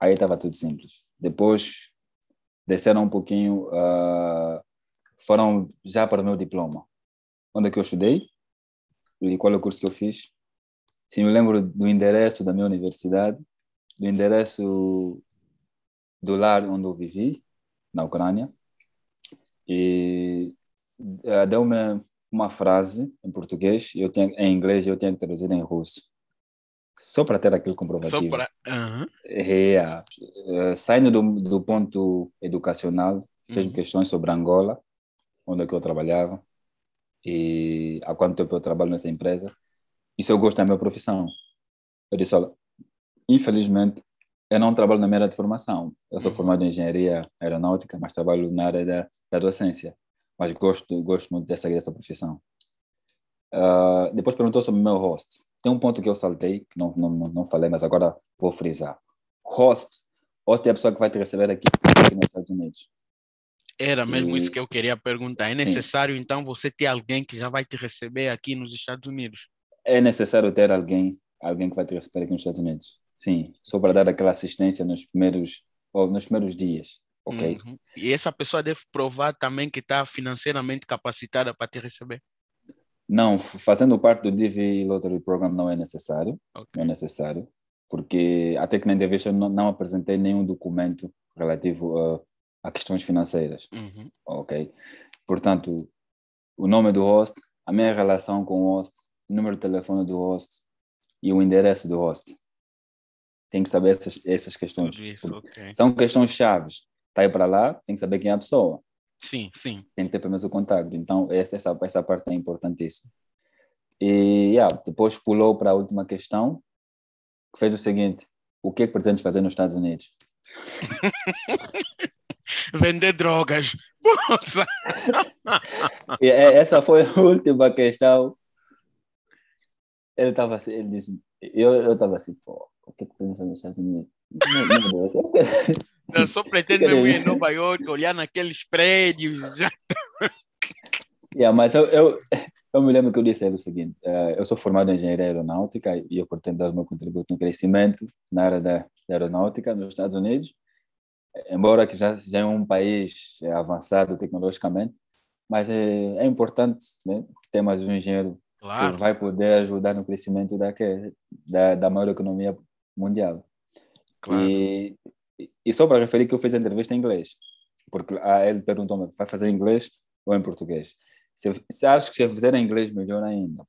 Aí estava tudo simples. Depois desceram um pouquinho, uh, foram já para o meu diploma. Onde é que eu estudei e qual é o curso que eu fiz. Se me lembro do endereço da minha universidade, do endereço do lar onde eu vivi, na Ucrânia, e uh, deu-me uma frase em português, eu em inglês eu tenho que traduzir em russo só para ter aquele comprovativo. Só para. Uhum. É, eh, saindo do, do ponto educacional, fez uhum. questões sobre Angola, onde é que eu trabalhava e há quanto tempo eu trabalho nessa empresa. Isso eu gosto da minha profissão. Eu disse, olha, infelizmente, eu não trabalho na minha área de formação. Eu sou uhum. formado em engenharia aeronáutica, mas trabalho na área da, da docência. Mas gosto, gosto muito dessa, dessa profissão. Uh, depois perguntou sobre o meu host. Tem um ponto que eu saltei, que não, não, não falei, mas agora vou frisar. Host. Host é a pessoa que vai te receber aqui, aqui nos Estados Unidos. Era mesmo e... isso que eu queria perguntar. É necessário, Sim. então, você ter alguém que já vai te receber aqui nos Estados Unidos? É necessário ter alguém, alguém que vai te receber aqui nos Estados Unidos. Sim, só para dar aquela assistência nos primeiros, ou nos primeiros dias. Okay. Uhum. E essa pessoa deve provar também que está financeiramente capacitada para te receber. Não, fazendo parte do DV Lottery Program não é necessário. Okay. Não é necessário, porque até que na entrevista não, não apresentei nenhum documento relativo a, a questões financeiras. Uhum. Ok? Portanto, o nome do host, a minha relação com o host, o número de telefone do host e o endereço do host. Tem que saber essas, essas questões. Isso, okay. São questões chaves. Está aí para lá, tem que saber quem é a pessoa. Sim, sim. Tem que ter pelo menos o contacto. Então, essa, essa, essa parte é importantíssima. E yeah, depois pulou para a última questão, que fez o seguinte: o que é que pretendes fazer nos Estados Unidos? Vender drogas. É, essa foi a última questão. Ele estava assim, ele disse, eu estava assim, pô, o que é que pretendes fazer nos Estados Unidos? Não, só pretendo mesmo ir em Nova York, olhar naqueles prédios. yeah, mas eu, eu, eu me lembro que eu disse ele o seguinte: uh, eu sou formado em engenharia aeronáutica e eu pretendo dar o meu contributo no crescimento na área da, da aeronáutica nos Estados Unidos, embora que já seja é um país eh, avançado tecnologicamente, mas é, é importante né, ter mais um engenheiro claro. que vai poder ajudar no crescimento da da, da maior economia mundial. Claro. E, e só para referir que eu fiz a entrevista em inglês, porque a ele perguntou-me: vai fazer em inglês ou em português? Se, se acho que se fizer em inglês, melhor ainda,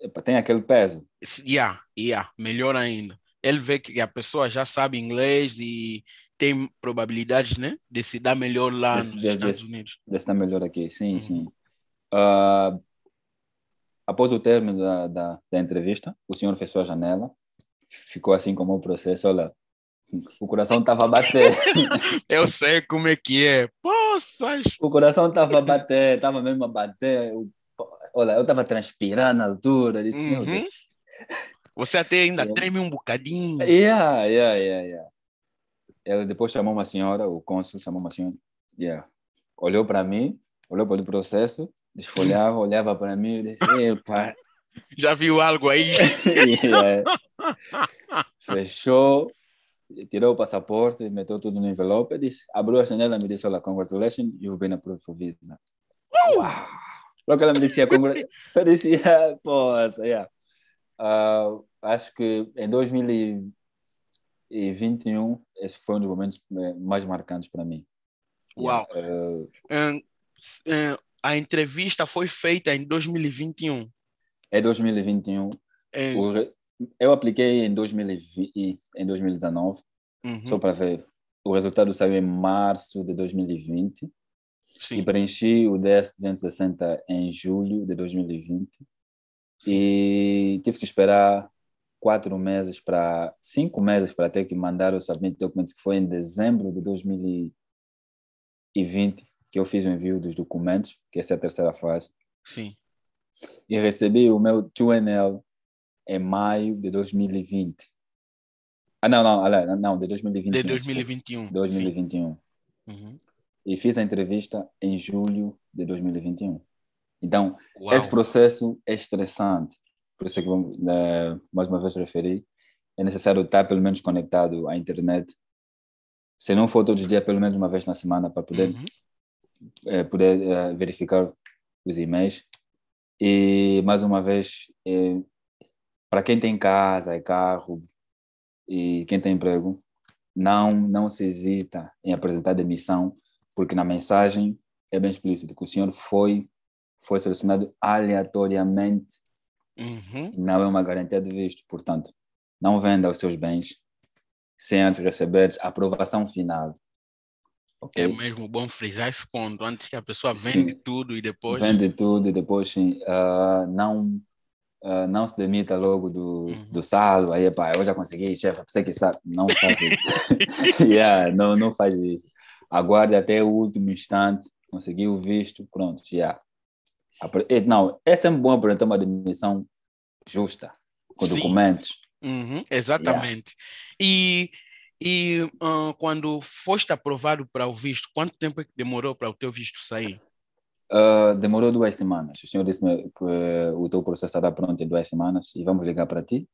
epa, tem aquele peso. Yeah, yeah, melhor ainda. Ele vê que a pessoa já sabe inglês e tem probabilidades né, de se dar melhor lá nos Estados Unidos. De se dar melhor aqui, sim, uhum. sim. Uh, após o término da, da, da, entrevista, o senhor fechou a janela, ficou assim como o processo, olha, o coração tava batendo. Eu sei como é que é. Poças! O coração tava batendo, tava mesmo a bater. Eu, olha, eu tava transpirando na altura. Disse, uhum. meu Deus. Você até ainda é. treme um bocadinho. Yeah, yeah, yeah, yeah. Ela depois chamou uma senhora, o cônsul chamou uma senhora. Yeah. Olhou para mim, olhou para o processo, desfolhava, olhava para mim e disse, epa. Já viu algo aí? yeah. Fechou tirou o passaporte, meteu tudo no envelope e disse, abriu a janela e me disse, olá, congratulations, you've been approved for visa. Uau! Wow. Logo ela me dizia, eu dizia, poxa, yeah. Uh, acho que em 2021 esse foi um dos momentos eh, mais marcantes para mim. Uau! Yeah. Uh, a entrevista foi feita em 2021. É 2021. É. O, eu apliquei em, 2020, em 2019, uhum. só para ver. O resultado saiu em março de 2020. Sim. E preenchi o DS 260 em julho de 2020. Sim. E tive que esperar quatro meses para cinco meses para ter que mandar o submit documentos que foi em dezembro de 2020 que eu fiz o envio dos documentos que essa é a terceira fase sim e recebi o meu 2NL em é maio de 2020. Ah, não, não, não, de 2021. De 2021. 2021. Uhum. E fiz a entrevista em julho de 2021. Então, Uau. esse processo é estressante. Por isso é que, vamos, uh, mais uma vez, referi. É necessário estar pelo menos conectado à internet. Se não for todos os dias, pelo menos uma vez na semana, para poder, uhum. é, poder uh, verificar os e-mails. E, mais uma vez, é, para quem tem casa e é carro e quem tem emprego, não, não se hesita em apresentar demissão, porque na mensagem é bem explícito que o senhor foi, foi selecionado aleatoriamente. Uhum. Não é uma garantia de visto. Portanto, não venda os seus bens sem antes receber a aprovação final. Okay? É mesmo bom frisar esse ponto, antes que a pessoa vende sim. tudo e depois... Vende tudo e depois, sim, uh, não Uh, não se demita logo do, uhum. do salo, aí, pá, eu já consegui, chefe, você que sabe, não faz isso. yeah, não, não faz isso. Aguarde até o último instante, conseguiu o visto, pronto, já. Yeah. Não, é sempre bom apresentar uma demissão justa, com Sim. documentos. Uhum, exatamente. Yeah. E, e uh, quando foste aprovado para o visto, quanto tempo é que demorou para o teu visto sair? Uh, demorou duas semanas. O senhor disse-me que uh, o teu processo estará pronto em duas semanas e vamos ligar para ti.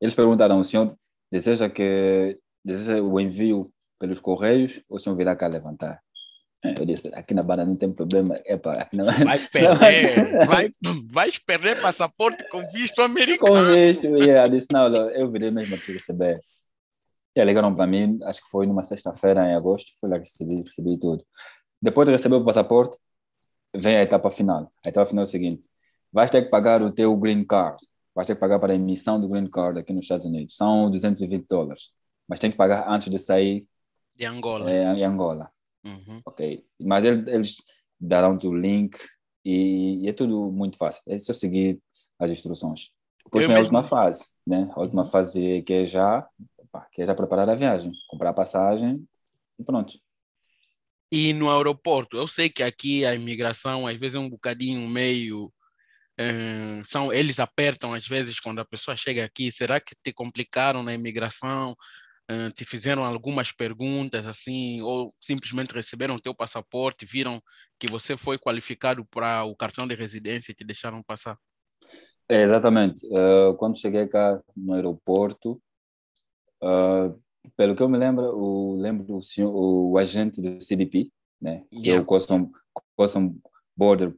Eles perguntaram: o senhor deseja que deseja o envio pelos correios ou o senhor virá cá levantar? Eh, eu disse, aqui na banda não tem problema. Epa, aqui Vai perder, vai, vai perder passaporte com visto americano. Com visto, yeah. disse, não, eu virei mesmo aqui receber. E aí ligaram para mim, acho que foi numa sexta-feira em agosto, foi lá que recebi, recebi tudo. Depois de receber o passaporte, vem a etapa final. A etapa final é o seguinte: vais ter que pagar o teu green card, vais ter que pagar para a emissão do green card aqui nos Estados Unidos. São 220 dólares, mas tem que pagar antes de sair de Angola. É, em Angola. Uhum. Ok. Mas eles, eles darão-te o link e, e, é tudo muito fácil. É só seguir as instruções. Depois vem a última fase, né? A última uhum. fase que é já, que é já preparar a viagem, comprar a passagem e pronto. E no aeroporto, eu sei que aqui a imigração às vezes é um bocadinho meio. Eh, são Eles apertam às vezes quando a pessoa chega aqui. Será que te complicaram na imigração? Eh, te fizeram algumas perguntas assim? Ou simplesmente receberam teu passaporte, viram que você foi qualificado para o cartão de residência e te deixaram passar? É, exatamente. Uh, quando cheguei cá no aeroporto, uh, pelo que eu me lembro, eu lembro o, senhor, o agente do CBP, né? Yeah. Que é o Custom, Custom Border,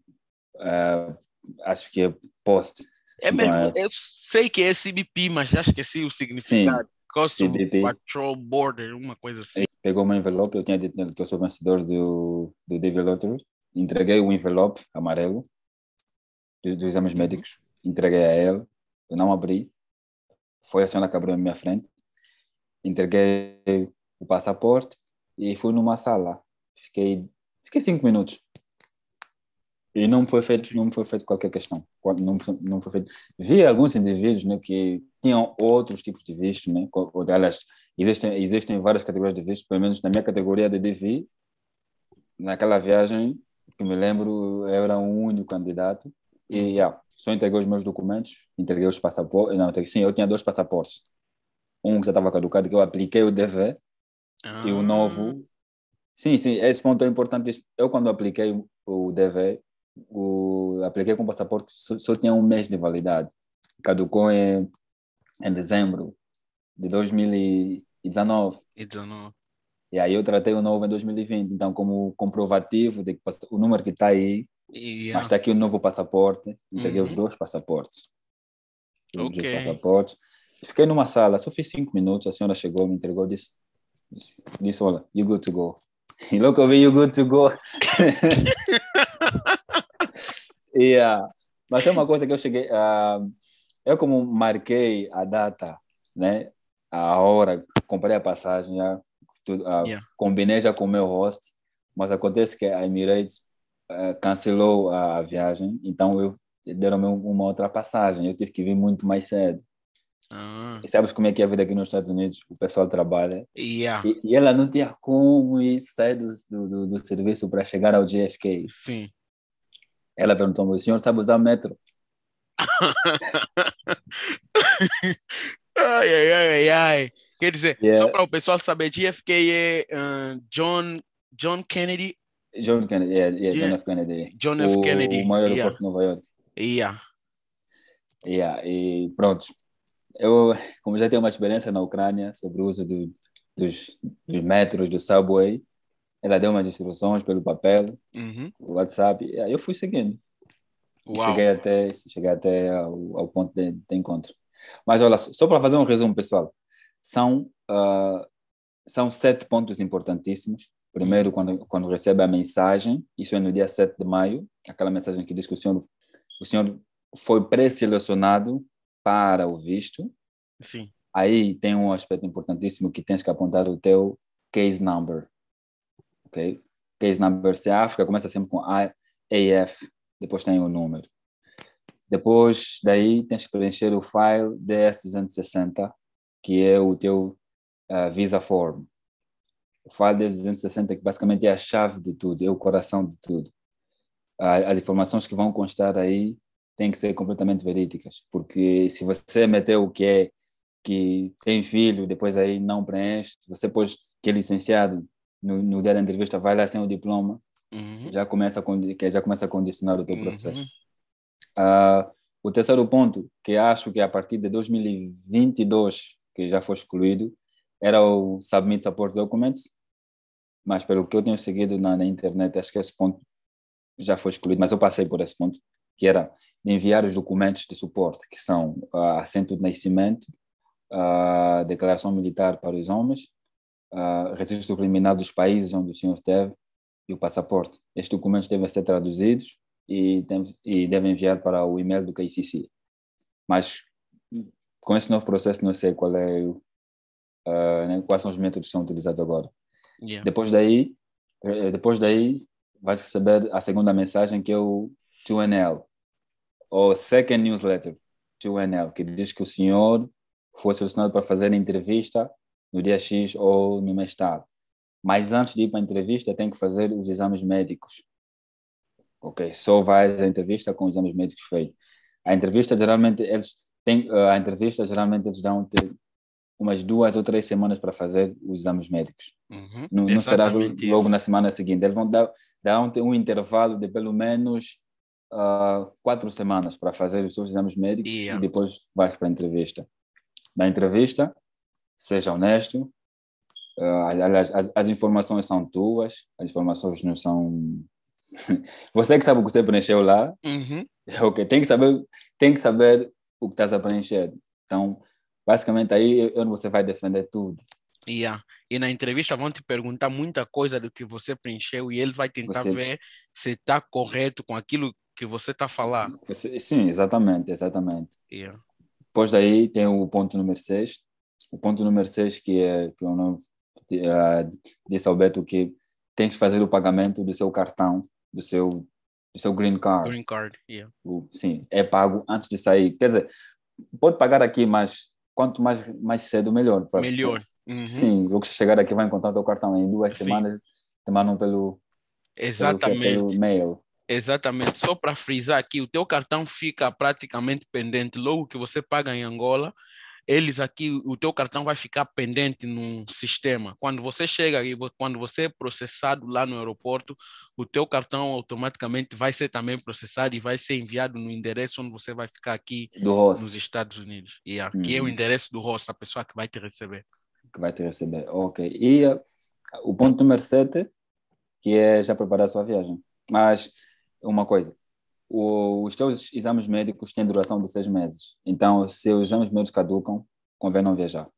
uh, acho que é Post. É mesmo, eu sei que é CBP, mas já esqueci o significado. Sim, Custom CBP. Patrol Border, uma coisa assim. Ele pegou um envelope, eu tinha dito que eu sou vencedor do, do developer, Lottery, entreguei o envelope amarelo dos, dos exames uhum. médicos, entreguei a ele, eu não abri, foi a senhora que abriu a minha frente, entreguei o passaporte e fui numa sala. Fiquei, fiquei cinco minutos. E não foi feito, não foi feito qualquer questão. Não foi, não foi feito. Vi alguns indivíduos né, que tinham outros tipos de visto, né? Ou, aliás, existem, existem várias categorias de visto, pelo menos na minha categoria de DV, naquela viagem, que me lembro, eu era um único candidato. E yeah, só entreguei os meus documentos, entreguei os passaportes. Não, sim, eu tinha dois passaportes um que já estava caducado, que eu apliquei o DV, ah. e o novo. Ah. Sim, sim, esse ponto é importante. Eu, quando apliquei o DV, o... apliquei com passaporte, só, só, tinha um mês de validade. Caducou em, em dezembro de 2019. E 19. E aí eu tratei o novo em 2020, então como comprovativo de que o número que está aí, yeah. mas está ah. aqui o novo passaporte, entreguei uhum. os dois passaportes. Ok. Os dois passaportes. Fiquei numa sala, só fiz cinco minutos, a senhora chegou, me entregou, disse, disse, disse olha, you good to go. E logo eu vi you good to go. yeah. Mas é uma coisa que eu cheguei, uh, eu como marquei a data, né, a hora, comprei a passagem, já, tudo, uh, yeah. combinei já com o meu host, mas acontece que a Emirates uh, cancelou a, viagem, então eu deram-me uma outra passagem, eu tive que vir muito mais cedo. Ah. E sabes como é que é a vida aqui nos Estados Unidos? O pessoal trabalha. Yeah. E, e ela não tinha como ir, sair do, do, do serviço para chegar ao JFK. Sim. Ela perguntou: o senhor sabe usar metro? ai, ai, ai, ai. Quer dizer, yeah. só para o pessoal saber, JFK é ah, John, John Kennedy. John Kennedy, yeah, yeah, John F. Kennedy. John F. Kennedy. O, maior aeroporto de Nova York. Yeah. Yeah, e pronto, eu, como já tenho uma experiência na Ucrânia sobre o uso do, dos, dos metros, do subway, ela deu umas instruções pelo papel, uhum. WhatsApp, e aí eu fui seguindo. Cheguei até, cheguei até ao, ao ponto de, de, encontro. Mas olha, só para fazer um resumo, pessoal, são, uh, são sete pontos importantíssimos. Primeiro, quando, quando recebe a mensagem, isso é no dia 7 de maio, aquela mensagem que diz que o senhor, o senhor foi pré-selecionado para o visto. Sim. Aí tem um aspecto importantíssimo que tens que apontar o teu case number. Ok? Case number se África começa sempre com AF, depois tem o número. Depois daí tens que preencher o file DS260, que é o teu uh, visa form. O file DS260 que basicamente é a chave de tudo, é o coração de tudo. Uh, as informações que vão constar aí têm que ser completamente verídicas, porque se você meteu o que é que tem filho, depois aí não preenche, você pôs que é licenciado no, no dia da entrevista, vai lá sem o diploma, uhum. já, começa a, já começa a condicionar o teu uhum. processo. Uhum. Uh, o terceiro ponto, que acho que a partir de 2022, que já foi excluído, era o Submit Support Documents, mas pelo que eu tenho seguido na, na internet, acho que esse ponto já foi excluído, mas eu passei por esse ponto que era enviar os documentos de suporte, que são uh, assento de nascimento, uh, declaração militar para os homens, uh, registro criminal dos países onde o senhor esteve e o passaporte. Estes documentos devem ser traduzidos e, e devem enviar para o e-mail do KCC. Mas com esse novo processo, não sei qual é o, uh, né, quais são os métodos que são utilizados agora. Yeah. Depois daí, eh, depois daí, vais receber a segunda mensagem que é o 2NL, ou second newsletter to NL, que diz que o senhor foi selecionado para fazer a entrevista no dia X ou no mês tal. Mas antes de ir para a entrevista, tem que fazer os exames médicos. Ok, só vai a entrevista com os exames médicos feitos. A entrevista geralmente eles têm, eh, a entrevista geralmente eles dão tipo, umas duas ou três semanas para fazer os exames médicos. Uhum, não, não será logo isso. na semana seguinte. Eles vão dar, dar um, um intervalo de pelo menos uh, quatro semanas para fazer os seus exames médicos yeah. e depois vais para a entrevista. Na entrevista, seja honesto, uh, ah, aliás, as, as, informações são tuas, as informações não são. você que sabe o que você preencheu lá, uhum. É ok, tem que, saber, tem que saber o que estás a preencher. Então, basicamente aí é onde você vai defender tudo. Yeah. E na entrevista vão te perguntar muita coisa do que você preencheu e ele vai tentar você... ver se está correto com aquilo que você está a falar. Sim, exatamente, exatamente. Yeah. É. Depois daí tem o ponto número 6. O ponto número 6 que é que eu não uh, disse ao Beto que tem que fazer o pagamento do seu cartão, do seu, do seu green card. Green card, yeah. É. O, sim, é pago antes de sair. Quer dizer, pode pagar aqui, mas quanto mais, mais cedo, melhor. Pra, melhor. Uhum. Sim, o que chegar aqui vai encontrar o teu cartão em duas sim. semanas, te mandam pelo, é Exatamente. Pelo, pelo mail. Exatamente, só para frisar aqui, o teu cartão fica praticamente pendente logo que você paga em Angola, eles aqui, o teu cartão vai ficar pendente num sistema. Quando você chega e quando você é processado lá no aeroporto, o teu cartão automaticamente vai ser também processado e vai ser enviado no endereço onde você vai ficar aqui nos Estados Unidos. E aqui uhum. é o uhum. endereço do host, a pessoa que vai te receber. Que vai te receber, ok. E uh, o ponto número 7, que é já preparar a sua viagem. Mas uma coisa. O, os teus exames médicos têm duração de seis meses. Então, se os exames médicos caducam, convém não viajar.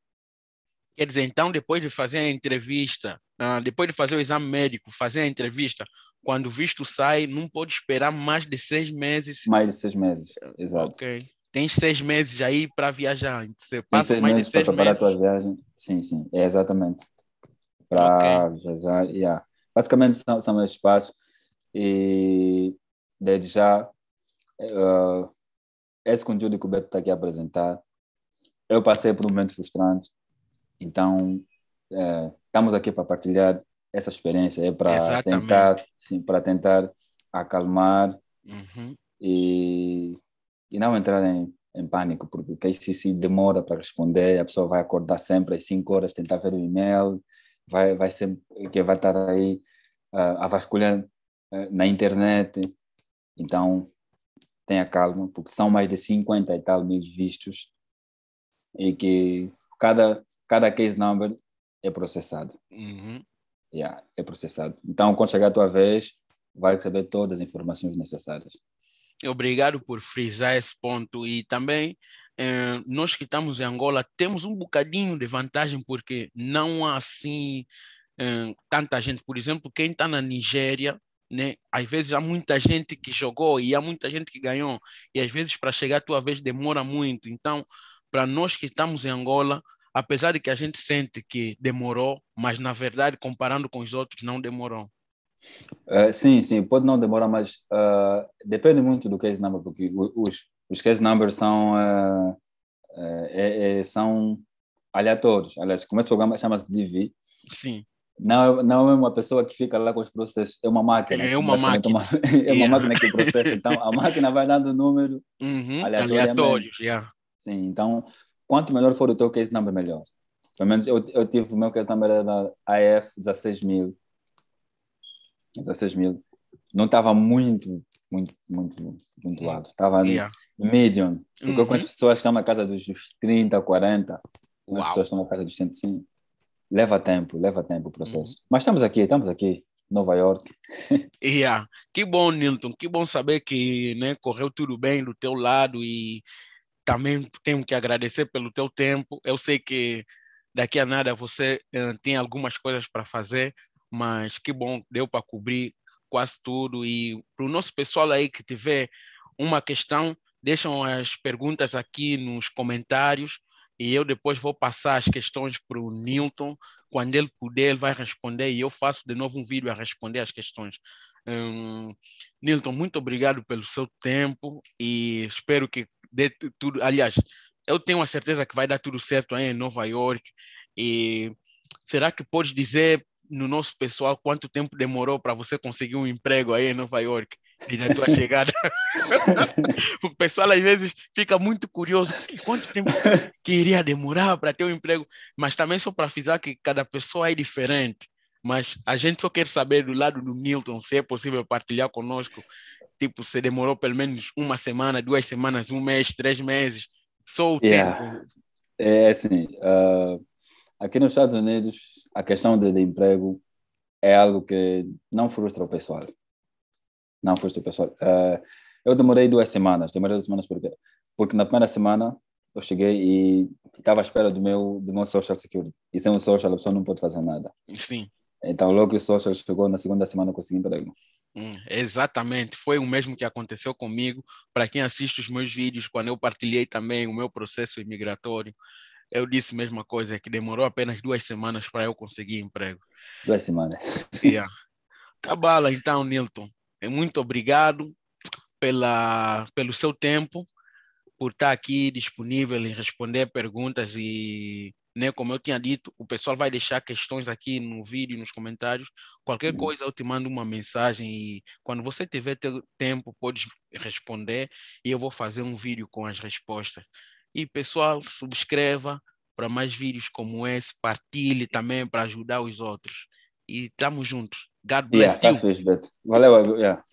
Quer dizer, então, depois de fazer a entrevista, ah, depois de fazer o exame médico, fazer a entrevista, quando o visto sai, não pode esperar mais de seis meses. Mais de seis meses, eh, exato. Ok. Tem seis meses aí para viajar. Você passa mais de seis para meses. Para preparar a tua viagem. Sim, sim, é exatamente. Para okay. viajar, yeah. Basicamente são, são esses passos. E desde já, uh, eh, é esse conteúdo que o Beto está aqui a apresentar, eu passei por um momento frustrante, então uh, estamos aqui para partilhar essa experiência, é para tentar, sim, para tentar acalmar uhum. e, e não entrar em, em pânico, porque é se, se demora para responder, a pessoa vai acordar sempre às 5 horas, tentar ver o e-mail, vai, vai sempre, que vai estar aí uh, a vasculhar eh, na internet. Então, tenha calma, porque são mais de 50 e tal mil vistos e que cada, cada case number é processado. Uhum. Yeah, é processado. Então, quando chegar a tua vez, vai receber todas as informações necessárias. Obrigado por frisar esse ponto. E também, eh, nós que estamos em Angola, temos um bocadinho de vantagem, porque não há assim eh, tanta gente. Por exemplo, quem está na Nigéria né? Às vezes há muita gente que jogou e há muita gente que ganhou, e às vezes para chegar a tua vez demora muito. Então, para nós que estamos em Angola, apesar de que a gente sente que demorou, mas na verdade, comparando com os outros, não demorou. Uh, sim, sim, pode não demorar, mas uh, depende muito do case number, porque os, os case numbers são, uh, é, é, são aleatórios. Aliás, como esse programa chama-se DV, sim. Não, é, não é uma pessoa que fica lá com os processos, é uma máquina. É assim, uma máquina. é uma máquina que processa. Então, a máquina vai dando número uhum, aleatório. Yeah. Sim, então, quanto melhor for o teu case number, melhor. Pelo menos eu, eu tive o meu case number da AF 16000. 16 mil. Não estava muito, muito, muito, muito uhum. alto. Estava yeah. medium. Porque uhum. eu conheço pessoas que estão na casa dos 30, 40. As pessoas estão na casa dos 105. Leva tempo, leva tempo o processo. Uhum. Mas estamos aqui, estamos aqui, Nova York. yeah. Que bom, Nilton, que bom saber que né, correu tudo bem do teu lado e também tenho que agradecer pelo teu tempo. Eu sei que daqui a nada você uh, tem algumas coisas para fazer, mas que bom, deu para cobrir quase tudo. E para o nosso pessoal aí que tiver uma questão, deixam as perguntas aqui nos comentários e eu depois vou passar as questões para o Newton. Quando ele puder, ele vai responder e eu faço de novo um vídeo a responder as questões. Hum, Nilton, muito obrigado pelo seu tempo e espero que dê tudo. Aliás, eu tenho a certeza que vai dar tudo certo aí em Nova York. E será que pode dizer no nosso pessoal quanto tempo demorou para você conseguir um emprego aí em Nova York? e da é tua chegada. o pessoal às vezes fica muito curioso. Quanto tempo que iria demorar para ter um emprego? Mas também só para avisar que cada pessoa é diferente. Mas a gente só quer saber do lado do Milton se é possível partilhar conosco. Tipo, se demorou pelo menos uma semana, duas semanas, um mês, três meses. Só o yeah. tempo. É assim, uh, aqui nos Estados Unidos, a questão de, de emprego é algo que não frustra o pessoal não, foste tu, pessoal. Uh, eu demorei duas semanas, demorei duas semanas porque, porque na primeira semana eu cheguei e estava à espera do meu, do meu social security. E sem o social a pessoa não pode fazer nada. Enfim. Então logo o social chegou, na segunda semana eu consegui emprego. Hum, exatamente, foi o mesmo que aconteceu comigo. Para quem assiste os meus vídeos, quando eu partilhei também o meu processo imigratório, eu disse a mesma coisa, que demorou apenas duas semanas para eu conseguir emprego. Duas semanas. Yeah. Cabala, então, Nilton. É muito obrigado pela, pelo seu tempo, por estar aqui disponível em responder perguntas e, né, como eu tinha dito, o pessoal vai deixar questões aqui no vídeo, nos comentários. Qualquer hum. coisa eu te mando uma mensagem e quando você tiver tempo, podes responder e eu vou fazer um vídeo com as respostas. E pessoal, subscreva para mais vídeos como esse, partilhe também para ajudar os outros e estamos juntos. God bless tá yeah, you. Fish, Valeu, yeah.